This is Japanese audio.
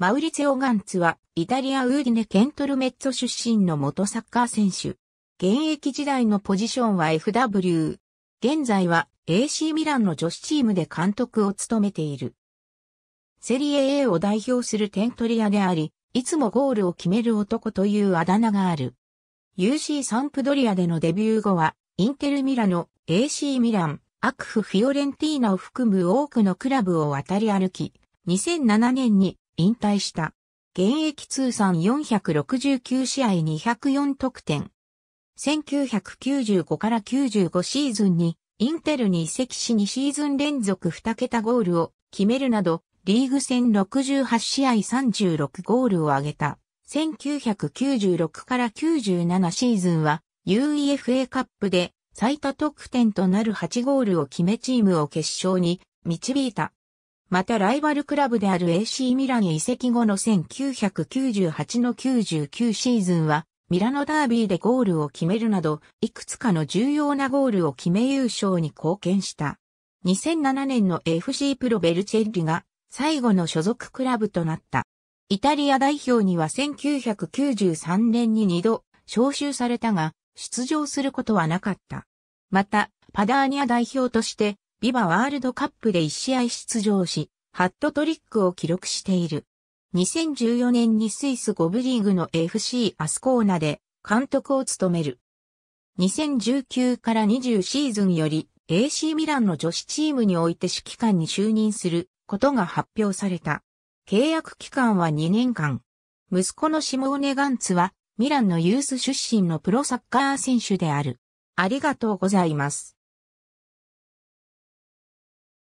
マウリツェオ・ガンツは、イタリア・ウーディネ・ケントルメッツォ出身の元サッカー選手。現役時代のポジションは FW。現在は AC ミランの女子チームで監督を務めている。セリエ A を代表する点取り屋であり、いつもゴールを決める男というあだ名がある。UC サンプドリアでのデビュー後は、インテルミラノ、AC ミラン、アクフ・フィオレンティーナを含む多くのクラブを渡り歩き、2007年に引退した。現役通算469試合204得点。1995から95シーズンにインテルに移籍し2シーズン連続2桁ゴールを決めるなど、リーグ戦68試合36ゴールを挙げた。1996から97シーズンは UEFA カップで最多得点となる8ゴールを決めチームを決勝に導いた。またライバルクラブである AC ミラン移籍後の1998の99シーズンは、ミラノダービーでゴールを決めるなど、いくつかの重要なゴールを決め優勝に貢献した。2007年の FC プロベルチェッリが最後の所属クラブとなった。イタリア代表には1993年に2度招集されたが、出場することはなかった。また、パダーニア代表としてビバワールドカップで1試合出場し、ハットトリックを記録している。2014年にスイス5部リーグの FC アスコーナで監督を務める。2019から20シーズンより AC ミランの女子チームにおいて指揮官に就任することが発表された。契約期間は2年間。息子のシモーネ・ガンツはミランのユース出身のプロサッカー選手である。ありがとうございます。